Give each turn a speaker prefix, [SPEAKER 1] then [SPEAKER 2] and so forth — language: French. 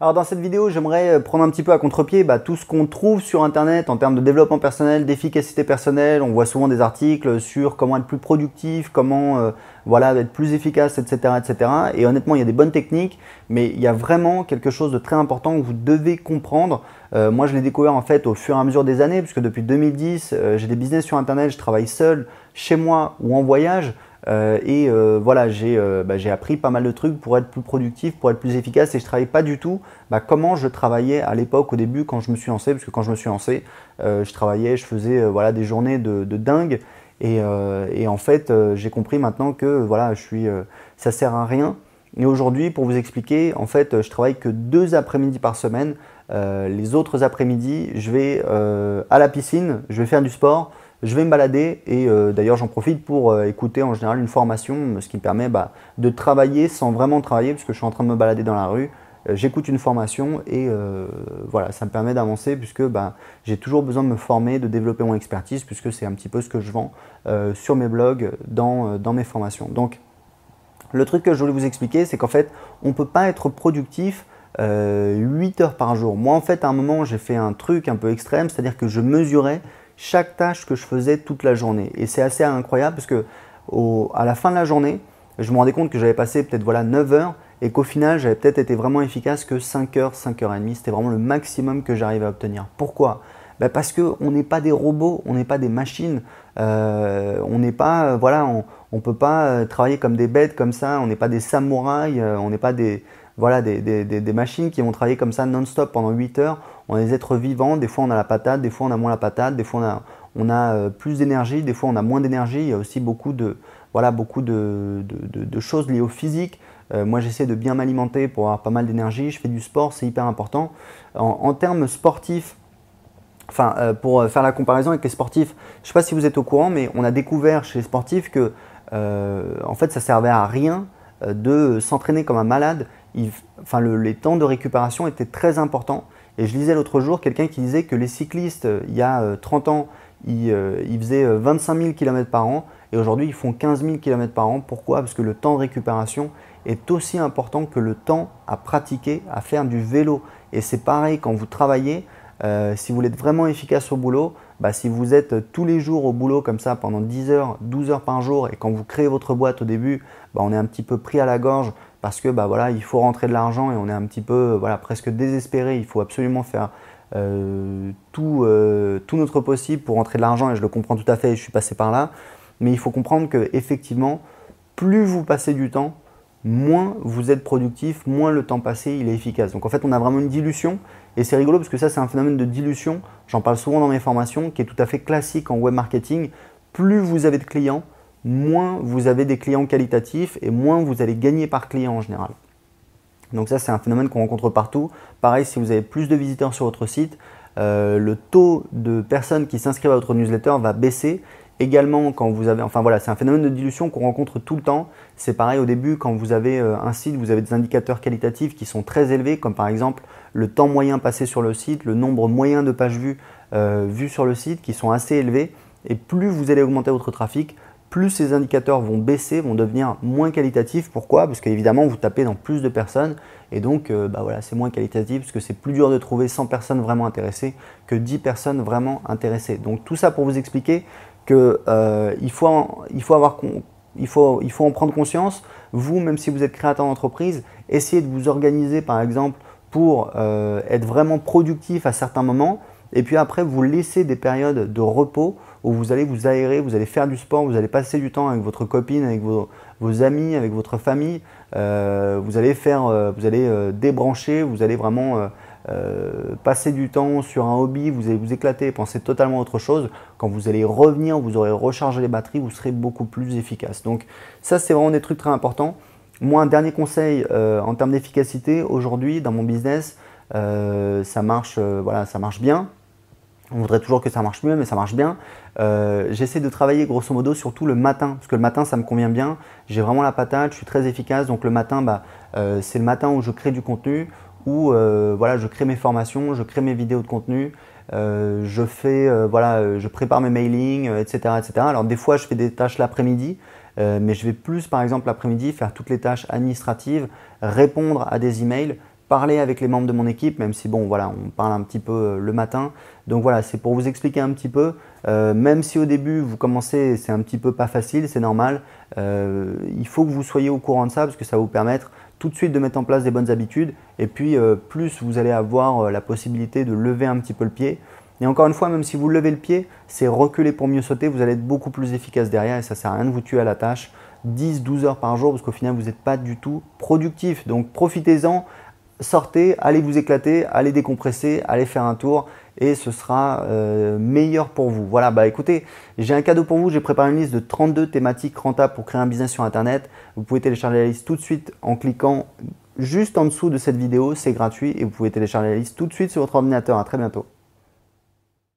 [SPEAKER 1] Alors dans cette vidéo, j'aimerais euh, prendre un petit peu à contre-pied bah, tout ce qu'on trouve sur Internet en termes de développement personnel, d'efficacité personnelle. On voit souvent des articles sur comment être plus productif, comment euh, voilà, être plus efficace, etc., etc. Et honnêtement, il y a des bonnes techniques, mais il y a vraiment quelque chose de très important que vous devez comprendre. Euh, moi, je l'ai découvert en fait au fur et à mesure des années, puisque depuis 2010, j'ai des business sur Internet, je travaille seul, chez moi ou en voyage. Euh, et euh, voilà, euh, bah, j'ai appris pas mal de trucs pour être plus productif, pour être plus efficace. Et je ne travaillais pas du tout bah, comment je travaillais à l'époque, au début, quand je me suis lancé. Parce que quand je me suis lancé, je travaillais, je faisais des journées de, dingue. Et, en fait, j'ai compris maintenant que voilà, je ça sert à rien. Et aujourd'hui, pour vous expliquer, en fait, je travaille que deux après-midi par semaine. les autres après-midi, je vais à la piscine, je vais faire du sport je vais me balader et euh, d'ailleurs j'en profite pour euh, écouter en général une formation, euh, ce qui me permet bah, de travailler sans vraiment travailler puisque je suis en train de me balader dans la rue. J'écoute une formation et voilà, ça me permet d'avancer puisque bah, j'ai toujours besoin de me former, de développer mon expertise puisque c'est un petit peu ce que je vends sur mes blogs, dans, mes formations. Donc le truc que je voulais vous expliquer, c'est qu'en fait, on ne peut pas être productif 8 heures par jour. Moi, en fait, à un moment, j'ai fait un truc un peu extrême, c'est-à-dire que je mesurais chaque tâche que je faisais toute la journée. Et c'est assez incroyable parce que à la fin de la journée, je me rendais compte que j'avais passé peut-être voilà 9 heures et qu'au final, j'avais peut-être été vraiment efficace que 5 heures, 5 heures et demie. C'était vraiment le maximum que j'arrivais à obtenir. Pourquoi ben, Parce qu'on n'est pas des robots, on n'est pas des machines, euh, on n'est pas, euh, voilà, on ne peut pas euh, travailler comme des bêtes comme ça, on n'est pas des samouraïs, on n'est pas des, voilà, des, des, machines qui vont travailler comme ça non-stop pendant 8 heures on est des êtres vivants, des fois on a la patate, des fois on a moins la patate, des fois on a, euh, plus d'énergie, des fois on a moins d'énergie. Il y a aussi beaucoup de, beaucoup de, choses liées au physique. Euh, moi j'essaie de bien m'alimenter pour avoir pas mal d'énergie, je fais du sport, c'est hyper important. En, termes sportifs, enfin euh, pour faire la comparaison avec les sportifs, je ne sais pas si vous êtes au courant, mais on a découvert chez les sportifs que en fait ça servait à rien de s'entraîner comme un malade. enfin, les temps de récupération étaient très importants. Et je lisais l'autre jour quelqu'un qui disait que les cyclistes, il y a 30 euh, ans, ils, euh, faisaient 25 000 km par an et aujourd'hui ils font 15 000 km par an. Pourquoi Parce que le temps de récupération est aussi important que le temps à pratiquer, à faire du vélo. Et c'est pareil quand vous travaillez, euh, si vous êtes vraiment efficace au boulot, bah, si vous êtes tous les jours au boulot comme ça pendant 10 heures, 12 heures par jour, et quand vous créez votre boîte au début, bah, on est un petit peu pris à la gorge parce que bah voilà, il faut rentrer de l'argent et on est un petit peu voilà, presque désespéré, il faut absolument faire euh, euh, tout, notre possible pour rentrer de l'argent et je le comprends tout à fait et je suis passé par là. Mais il faut comprendre que effectivement, plus vous passez du temps, moins vous êtes productif, moins le temps passé il est efficace. Donc en fait on a vraiment une dilution et c'est rigolo parce que ça c'est un phénomène de dilution, j'en parle souvent dans mes formations, qui est tout à fait classique en web marketing. Plus vous avez de clients, moins vous avez des clients qualitatifs et moins vous allez gagner par client en général. Donc ça, c'est un phénomène qu'on rencontre partout. Pareil, si vous avez plus de visiteurs sur votre site, euh, le taux de personnes qui s'inscrivent à votre newsletter va baisser. Également, quand vous avez, enfin voilà, c'est un phénomène de dilution qu'on rencontre tout le temps. C'est pareil au début, quand vous avez euh, un site, vous avez des indicateurs qualitatifs qui sont très élevés, comme par exemple le temps moyen passé sur le site, le nombre moyen de pages vues, euh, vues sur le site, qui sont assez élevés. Et plus vous allez augmenter votre trafic, plus ces indicateurs vont baisser, vont devenir moins qualitatifs. Pourquoi Parce qu'évidemment, vous tapez dans plus de personnes et donc euh, bah voilà, c'est moins qualitatif parce que c'est plus dur de trouver 100 personnes vraiment intéressées que 10 personnes vraiment intéressées. Donc tout ça pour vous expliquer qu'il euh, faut, il faut il faut en prendre conscience. Vous, même si vous êtes créateur d'entreprise, essayez de vous organiser par exemple pour euh, être vraiment productif à certains moments et puis après, vous laissez des périodes de repos où vous allez vous aérer, vous allez faire du sport, vous allez passer du temps avec votre copine, avec vos, amis, avec votre famille. Euh, vous allez faire, euh, vous allez euh, débrancher, vous allez vraiment passer du temps sur un hobby, vous allez vous éclater, penser totalement à autre chose. Quand vous allez revenir, vous aurez rechargé les batteries, vous serez beaucoup plus efficace. Donc ça, c'est vraiment des trucs très importants. Moi, un dernier conseil en termes d'efficacité aujourd'hui dans mon business, marche, ça marche bien on voudrait toujours que ça marche mieux, mais ça marche bien. Euh, j'essaie de travailler grosso modo surtout le matin, parce que le matin ça me convient bien. J'ai vraiment la patate, je suis très efficace. Donc le matin, bah, euh, c'est le matin où je crée du contenu, où euh, voilà, je crée mes formations, je crée mes vidéos de contenu, je fais voilà, je prépare mes mailings, etc., etc. Alors des fois je fais des tâches l'après-midi, mais je vais plus par exemple l'après-midi faire toutes les tâches administratives, répondre à des emails parler avec les membres de mon équipe, même si bon voilà, on parle un petit peu euh, le matin. Donc voilà, c'est pour vous expliquer un petit peu. Euh, même si au début vous commencez, c'est un petit peu pas facile, c'est normal. Euh, il faut que vous soyez au courant de ça parce que ça va vous permettre tout de suite de mettre en place des bonnes habitudes. Et puis plus vous allez avoir la possibilité de lever un petit peu le pied. Et encore une fois, même si vous levez le pied, c'est reculer pour mieux sauter, vous allez être beaucoup plus efficace derrière et ça sert à rien de vous tuer à la tâche 10-12 heures par jour parce qu'au final vous n'êtes pas du tout productif. Donc profitez-en, sortez, allez vous éclater, allez décompresser, allez faire un tour et ce sera euh, meilleur pour vous. Voilà, bah écoutez, j'ai un cadeau pour vous, j'ai préparé une liste de 32 thématiques rentables pour créer un business sur internet. Vous pouvez télécharger la liste tout de suite en cliquant juste en dessous de cette vidéo, c'est gratuit et vous pouvez télécharger la liste tout de suite sur votre ordinateur. À très bientôt.